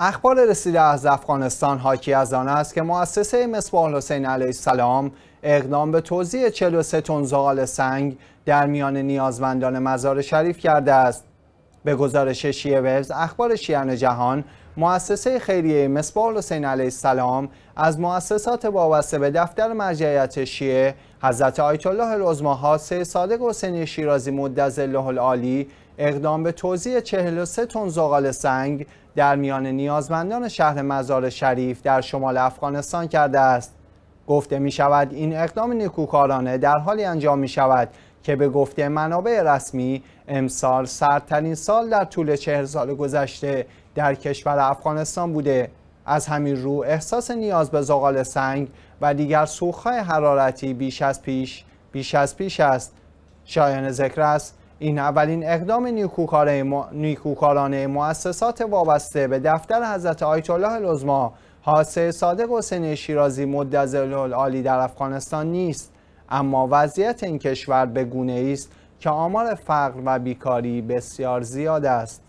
اخبار رسیده از افغانستان حاکی از آن است که مؤسسه مصباح حسین علیه السلام اقدام به توزیع 43 تن زغال سنگ در میان نیازمندان مزار شریف کرده است. به گزارش شیعه وبز اخبار شیعان جهان مؤسسه خیریه مصباح حسین علیه السلام از مؤسسات وابسته به دفتر مرجعیت شیعه حضرت آیت الله ها صادق حسین شیرازی مدظله العالی اقدام به توزیع 43 تن زغال سنگ در میان نیازمندان شهر مزار شریف در شمال افغانستان کرده است گفته می شود این اقدام نیکوکارانه در حالی انجام می شود که به گفته منابع رسمی امسال سردترین سال در طول چهر سال گذشته در کشور افغانستان بوده از همین رو احساس نیاز به زغال سنگ و دیگر سوخهای حرارتی بیش از پیش بیش از پیش است شایان ذکر است این اولین اقدام نیکوکارانه مؤسسات وابسته به دفتر حضرت آیت الله لزما حاسه صادق حسین شیرازی مدظل العالی در افغانستان نیست اما وضعیت این کشور به گونه است که آمار فقر و بیکاری بسیار زیاد است